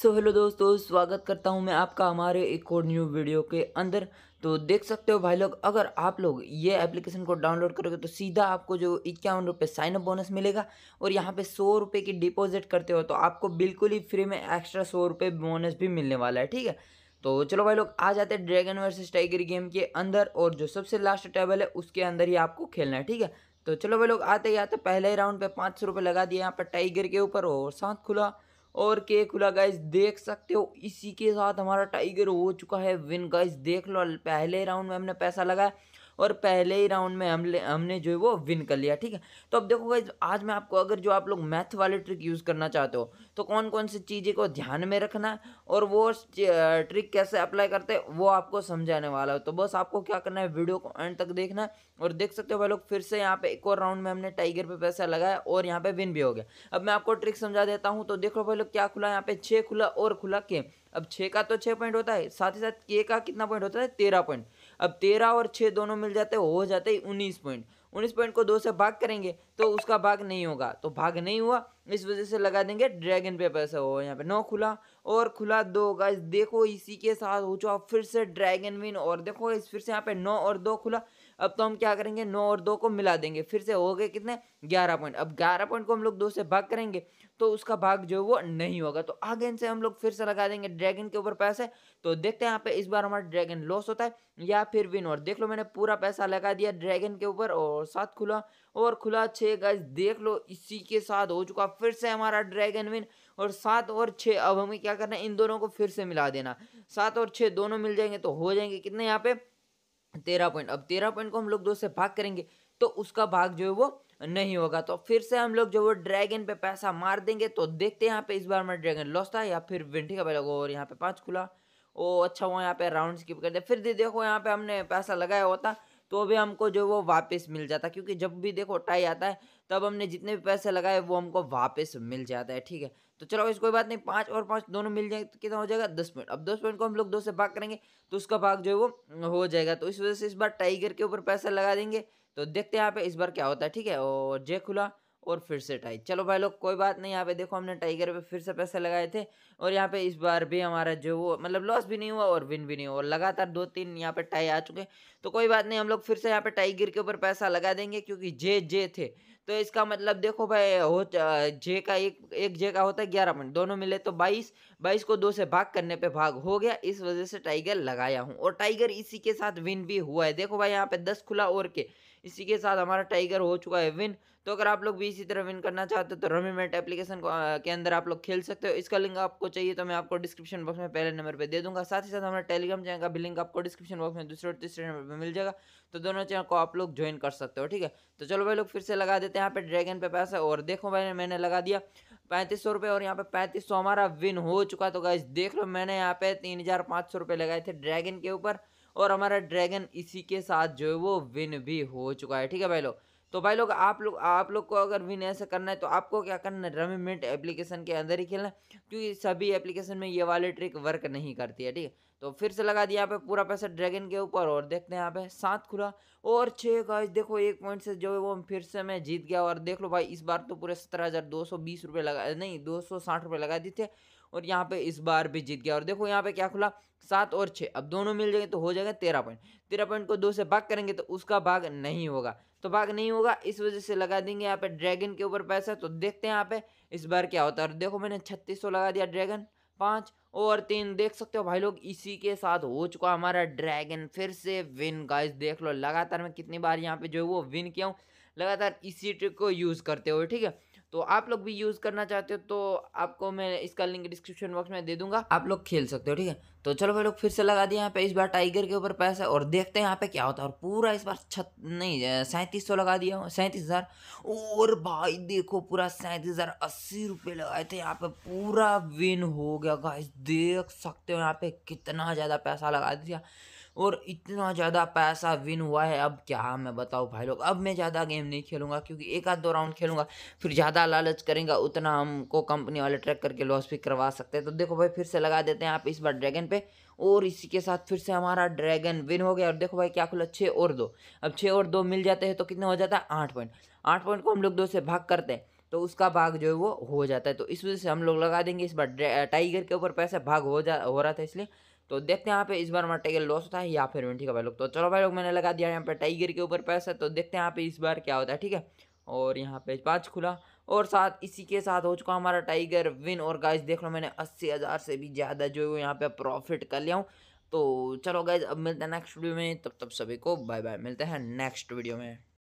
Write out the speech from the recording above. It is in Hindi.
सो so, हेलो दोस्तों स्वागत करता हूं मैं आपका हमारे एक और न्यू वीडियो के अंदर तो देख सकते हो भाई लोग अगर आप लोग ये एप्लीकेशन को डाउनलोड करोगे तो सीधा आपको जो इक्यावन रुपये साइनअप बोनस मिलेगा और यहाँ पे सौ रुपये की डिपॉजिट करते हो तो आपको बिल्कुल ही फ्री में एक्स्ट्रा सौ रुपये बोनस भी मिलने वाला है ठीक है तो चलो भाई लोग आ जाते हैं ड्रैगन वर्सेस टाइगर गेम के अंदर और जो सबसे लास्ट टेबल है उसके अंदर ही आपको खेलना है ठीक है तो चलो भाई लोग आते ही आते पहले ही राउंड पे पाँच सौ रुपये लगा दिए यहाँ पर टाइगर के ऊपर और साथ खुला और के खुला गाइस देख सकते हो इसी के साथ हमारा टाइगर हो चुका है विन गाइस देख लो पहले राउंड में हमने पैसा लगाया और पहले ही राउंड में हम हमने जो है वो विन कर लिया ठीक है तो अब देखो गाइज आज मैं आपको अगर जो आप लोग मैथ वाले ट्रिक यूज़ करना चाहते हो तो कौन कौन सी चीज़ें को ध्यान में रखना है और वो ट्रिक कैसे अप्लाई करते हैं वो आपको समझाने वाला हो तो बस आपको क्या करना है वीडियो को एंड तक देखना है और देख सकते हो भाई लोग फिर से यहाँ पे एक और राउंड में हमने टाइगर पे पैसा लगाया और यहाँ पे विन भी हो गया अब मैं आपको ट्रिक समझा देता हूँ तो देख लो भाई लोग क्या खुला यहाँ पे छः खुला और खुला के अब छः का तो छः पॉइंट होता है साथ ही साथ के का कितना पॉइंट होता है तेरह पॉइंट अब तेरह और छः दोनों मिल जाते हो जाते ही उन्नीस पॉइंट उन्नीस पॉइंट को दो से भाग करेंगे तो उसका भाग नहीं होगा तो भाग नहीं हुआ इस वजह से लगा देंगे ड्रैगन पेपर से हो यहाँ पे नौ खुला और खुला दो गाइस देखो इसी के साथ हो चुका फिर से ड्रैगन विन और देखो इस फिर से यहाँ पे नौ और दो खुला अब तो हम क्या करेंगे नौ और दो को मिला देंगे फिर से हो गए कितने ग्यारह पॉइंट अब ग्यारह पॉइंट को हम लोग दो से भाग करेंगे तो उसका भाग जो है वो नहीं होगा तो आगे इनसे हम लोग फिर से लगा देंगे ड्रैगन के ऊपर पैसे तो देखते हैं यहाँ पे इस बार हमारा ड्रैगन लॉस होता है या फिर विन और देख लो मैंने पूरा पैसा लगा दिया ड्रैगन के ऊपर और सात खुला और खुला छः गज देख लो इसी के साथ हो चुका फिर से हमारा ड्रैगन विन और सात और छः अब हमें क्या करना है इन दोनों को फिर से मिला देना सात और छः दोनों मिल जाएंगे तो हो जाएंगे कितने यहाँ पे तेरह पॉइंट अब तेरह पॉइंट को हम लोग दो से भाग करेंगे तो उसका भाग जो है वो नहीं होगा तो फिर से हम लोग जो वो ड्रैगन पे पैसा मार देंगे तो देखते हैं यहाँ पे इस बार हमारा ड्रैगन लॉस था या फिर विंटी का पहला और यहाँ पे पाँच खुला ओ अच्छा वो यहाँ पे राउंड स्किप कर दे फिर देखो यहाँ पे हमने पैसा लगाया होता तो भी हमको जो वो वापस मिल जाता है क्योंकि जब भी देखो टाई आता है तब हमने जितने भी पैसे लगाए वो हमको वापस मिल जाता है ठीक है तो चलो इस कोई बात नहीं पाँच और पाँच दोनों मिल जाए तो कितना हो जाएगा दस मिनट अब दस मिनट को हम लोग दो से भाग करेंगे तो उसका भाग जो है वो हो जाएगा तो इस वजह से इस बार टाइगर के ऊपर पैसा लगा देंगे तो देखते हैं यहाँ पे इस बार क्या होता है ठीक है और जे खुला और फिर से टाई चलो भाई लोग कोई बात नहीं यहाँ पे देखो हमने टाइगर पे फिर से पैसे लगाए थे और यहाँ पे इस बार भी हमारा जो वो मतलब लॉस भी नहीं हुआ और विन भी नहीं हुआ लगातार दो तीन यहाँ पे टाई आ चुके तो कोई बात नहीं हम लोग फिर से यहाँ पे टाइगर के ऊपर पैसा लगा देंगे क्योंकि जे जे थे तो इसका मतलब देखो भाई हो जे का एक एक जे का होता है ग्यारह पॉइंट दोनों मिले तो बाईस बाईस को दो से भाग करने पे भाग हो गया इस वजह से टाइगर लगाया हूँ और टाइगर इसी के साथ विन भी हुआ है देखो भाई यहाँ पे दस खुला और के इसी के साथ हमारा टाइगर हो चुका है विन तो अगर आप लोग भी इसी तरह विन करना चाहते हो तो रमी मेट एप्लीकेशन के अंदर आप लोग खेल सकते हो इसका लिंक आपको चाहिए तो मैं आपको डिस्क्रिप्शन बॉक्स में पहले नंबर पर दे दूंगा साथ ही साथ हमारा टेलीग्राम चैनल का भी लिंक आपको डिस्क्रिप्शन बॉक्स में दूसरे और तीसरे नंबर पर मिल जाएगा तो दोनों चैनल को आप लोग ज्वाइन कर सकते हो ठीक है तो चलो भाई लोग फिर से लगा देते हैं यहाँ पे ड्रैगन पे पैसा और देखो भाई मैंने लगा दिया पैंतीस सौ रुपये और यहाँ पे पैंतीस सौ हमारा विन हो चुका तो गाइज देख लो मैंने यहाँ पे तीन हज़ार पाँच सौ रुपये लगाए थे ड्रैगन के ऊपर और हमारा ड्रैगन इसी के साथ जो है वो विन भी हो चुका है ठीक है भाई लोग तो भाई लोग आप लोग आप लोग को अगर विन ऐसा करना है तो आपको क्या करना है रमी मिनट एप्लीकेशन के अंदर ही खेलना क्योंकि सभी एप्लीकेशन में ये वाली ट्रिक वर्क नहीं करती है ठीक है तो फिर से लगा दिया यहाँ पे पूरा पैसा ड्रैगन के ऊपर और देखते हैं यहाँ पे सात खुला और छः का देखो एक पॉइंट से जो है वो फिर से मैं जीत गया और देख लो भाई इस बार तो पूरे सत्रह हज़ार दो सौ बीस रुपये लगा नहीं दो सौ साठ रुपये लगा दिए थे और यहाँ पे इस बार भी जीत गया और देखो यहाँ पे क्या खुला सात और छः अब दोनों मिल जाएंगे तो हो जाएगा तेरह पॉइंट तेरह पॉइंट को दो से भाग करेंगे तो उसका भाग नहीं होगा तो भाग नहीं होगा इस वजह से लगा देंगे यहाँ पे ड्रैगन के ऊपर पैसा तो देखते हैं यहाँ पे इस बार क्या होता है और देखो मैंने छत्तीस लगा दिया ड्रैगन पाँच और तीन देख सकते हो भाई लोग इसी के साथ हो चुका हमारा ड्रैगन फिर से विन गाइस देख लो लगातार मैं कितनी बार यहाँ पे जो है वो विन किया हूँ लगातार इसी ट्रिक को यूज़ करते हुए ठीक है तो आप लोग भी यूज़ करना चाहते हो तो आपको मैं इसका लिंक डिस्क्रिप्शन बॉक्स में दे दूंगा आप लोग खेल सकते हो ठीक है तो चलो भाई लोग फिर से लगा दिए यहाँ पे इस बार टाइगर के ऊपर पैसा और देखते हैं यहाँ पे क्या होता है और पूरा इस बार छत नहीं सैंतीस सौ लगा दिया सैंतीस हज़ार और भाई देखो पूरा सैंतीस हज़ार अस्सी रुपये लगाए थे यहाँ पे पूरा विन हो गया गाइस देख सकते हो यहाँ पे कितना ज़्यादा पैसा लगा दिया और इतना ज़्यादा पैसा विन हुआ है अब क्या मैं बताऊँ भाई लोग अब मैं ज़्यादा गेम नहीं खेलूँगा क्योंकि एक आध दो राउंड खेलूँगा फिर ज़्यादा लालच करेंगे उतना हमको कंपनी वाले ट्रैक करके लॉस भी करवा सकते हैं तो देखो भाई फिर से लगा देते हैं आप इस बार ड्रैगन पे और इसी के साथ फिर से हमारा ड्रैगन विन हो गया और देखो भाई क्या खुला छः और दो अब छः और दो मिल जाते हैं तो कितने हो जाता है आठ पॉइंट आठ पॉइंट को हम लोग दो से भाग करते हैं तो उसका भाग जो है वो हो जाता है तो इस वजह से हम लोग लगा देंगे इस बार टाइगर के ऊपर पैसा भाग हो जा हो रहा था इसलिए तो देखते हैं यहाँ पे इस बार हमारा टाइगर लॉस होता है या फिर विन ठीक है भाई लोग तो चलो भाई लोग मैंने लगा दिया यहाँ पे टाइगर के ऊपर पैसा तो देखते हैं यहाँ पे इस बार क्या होता है ठीक है और यहाँ पे पाँच खुला और साथ इसी के साथ हो चुका हमारा टाइगर विन और गाइज देख लो मैंने अस्सी हज़ार से भी ज़्यादा जो है यहाँ पे प्रॉफिट कर लिया हूँ तो चलो गाइज अब मिलते हैं नेक्स्ट वीडियो में तब तब सभी को बाय बाय मिलते हैं नेक्स्ट वीडियो में